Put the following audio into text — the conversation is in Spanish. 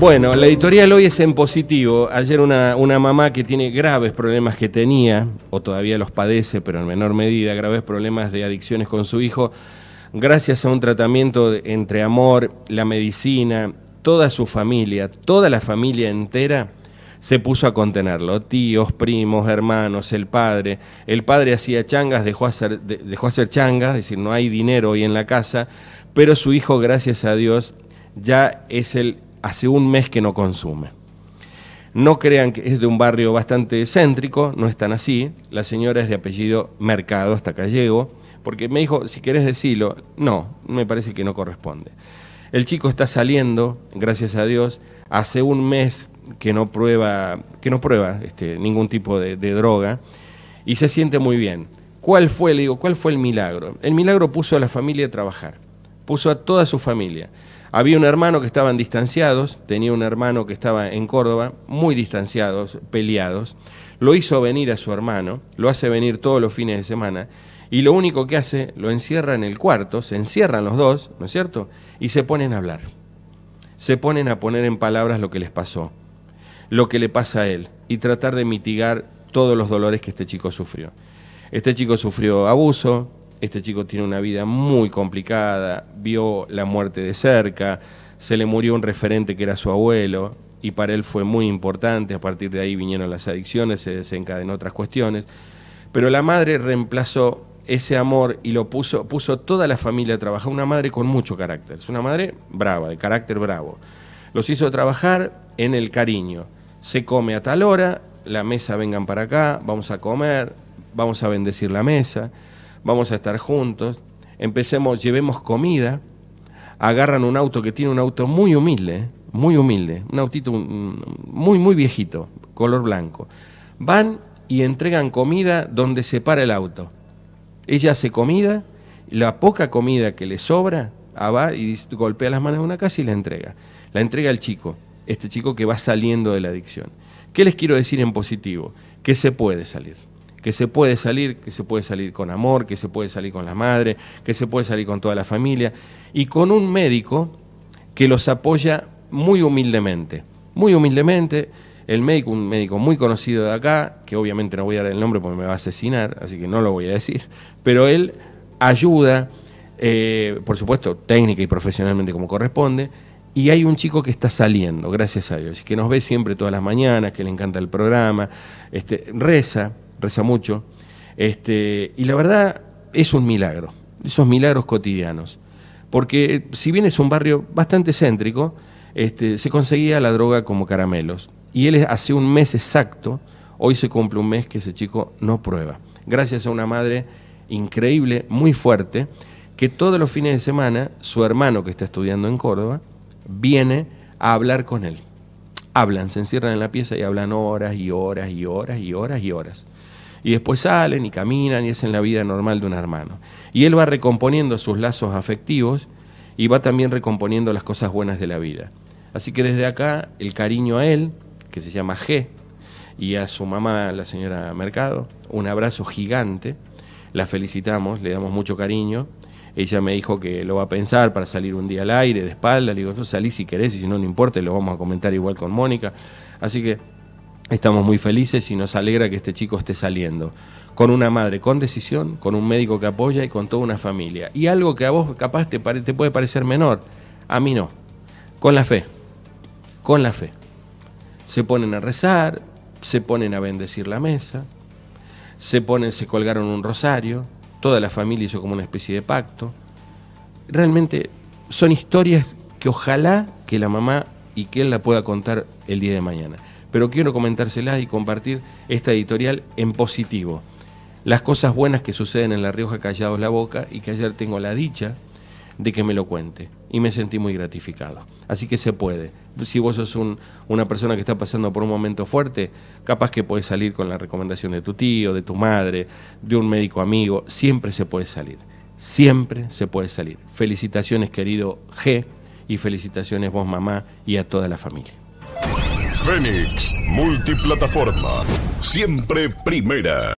Bueno, la editorial hoy es en positivo. Ayer una, una, mamá que tiene graves problemas que tenía, o todavía los padece, pero en menor medida, graves problemas de adicciones con su hijo, gracias a un tratamiento entre amor, la medicina, toda su familia, toda la familia entera, se puso a contenerlo. Tíos, primos, hermanos, el padre. El padre hacía changas, dejó hacer, dejó hacer changas, es decir, no hay dinero hoy en la casa, pero su hijo, gracias a Dios, ya es el hace un mes que no consume. No crean que es de un barrio bastante céntrico, no es tan así. La señora es de apellido Mercado, hasta Callego, porque me dijo, si querés decirlo, no, me parece que no corresponde. El chico está saliendo, gracias a Dios, hace un mes que no prueba, que no prueba este, ningún tipo de, de droga y se siente muy bien. ¿Cuál fue, le digo, cuál fue el milagro? El milagro puso a la familia a trabajar, puso a toda su familia. Había un hermano que estaban distanciados, tenía un hermano que estaba en Córdoba, muy distanciados, peleados. Lo hizo venir a su hermano, lo hace venir todos los fines de semana, y lo único que hace, lo encierra en el cuarto, se encierran los dos, ¿no es cierto? Y se ponen a hablar. Se ponen a poner en palabras lo que les pasó, lo que le pasa a él, y tratar de mitigar todos los dolores que este chico sufrió. Este chico sufrió abuso, este chico tiene una vida muy complicada, vio la muerte de cerca, se le murió un referente que era su abuelo y para él fue muy importante, a partir de ahí vinieron las adicciones, se desencadenó otras cuestiones, pero la madre reemplazó ese amor y lo puso, puso toda la familia a trabajar, una madre con mucho carácter, es una madre brava, de carácter bravo. Los hizo trabajar en el cariño, se come a tal hora, la mesa vengan para acá, vamos a comer, vamos a bendecir la mesa vamos a estar juntos, empecemos, llevemos comida, agarran un auto que tiene un auto muy humilde, muy humilde, un autito muy, muy viejito, color blanco. Van y entregan comida donde se para el auto. Ella hace comida, la poca comida que le sobra, ah, va y golpea las manos de una casa y la entrega. La entrega al chico, este chico que va saliendo de la adicción. ¿Qué les quiero decir en positivo? Que se puede salir que se puede salir, que se puede salir con amor, que se puede salir con la madre, que se puede salir con toda la familia, y con un médico que los apoya muy humildemente, muy humildemente. El médico, un médico muy conocido de acá, que obviamente no voy a dar el nombre porque me va a asesinar, así que no lo voy a decir, pero él ayuda, eh, por supuesto, técnica y profesionalmente como corresponde, y hay un chico que está saliendo, gracias a Dios, que nos ve siempre todas las mañanas, que le encanta el programa, este, reza, reza mucho. Este, y la verdad es un milagro, esos milagros cotidianos. Porque eh, si bien es un barrio bastante céntrico, este, se conseguía la droga como caramelos. Y él hace un mes exacto, hoy se cumple un mes que ese chico no prueba. Gracias a una madre increíble, muy fuerte, que todos los fines de semana su hermano que está estudiando en Córdoba viene a hablar con él hablan, se encierran en la pieza y hablan horas y horas y horas y horas y horas. Y después salen y caminan y es en la vida normal de un hermano. Y él va recomponiendo sus lazos afectivos y va también recomponiendo las cosas buenas de la vida. Así que desde acá el cariño a él, que se llama G, y a su mamá, la señora Mercado, un abrazo gigante. La felicitamos, le damos mucho cariño ella me dijo que lo va a pensar para salir un día al aire, de espalda. Le digo, salí si querés y si no, no importa, lo vamos a comentar igual con Mónica. Así que estamos muy felices y nos alegra que este chico esté saliendo. Con una madre con decisión, con un médico que apoya y con toda una familia. Y algo que a vos capaz te, te puede parecer menor, a mí no. Con la fe, con la fe. Se ponen a rezar, se ponen a bendecir la mesa, se ponen, se colgaron un rosario, toda la familia hizo como una especie de pacto. Realmente son historias que ojalá que la mamá y que él la pueda contar el día de mañana. Pero quiero comentárselas y compartir esta editorial en positivo. Las cosas buenas que suceden en La Rioja Callados la Boca y que ayer tengo la dicha de que me lo cuente. Y me sentí muy gratificado. Así que se puede. Si vos sos una persona que está pasando por un momento fuerte, capaz que puedes salir con la recomendación de tu tío, de tu madre, de un médico amigo. Siempre se puede salir. Siempre se puede salir. Felicitaciones querido G y felicitaciones vos mamá y a toda la familia. Fénix, multiplataforma, siempre primera.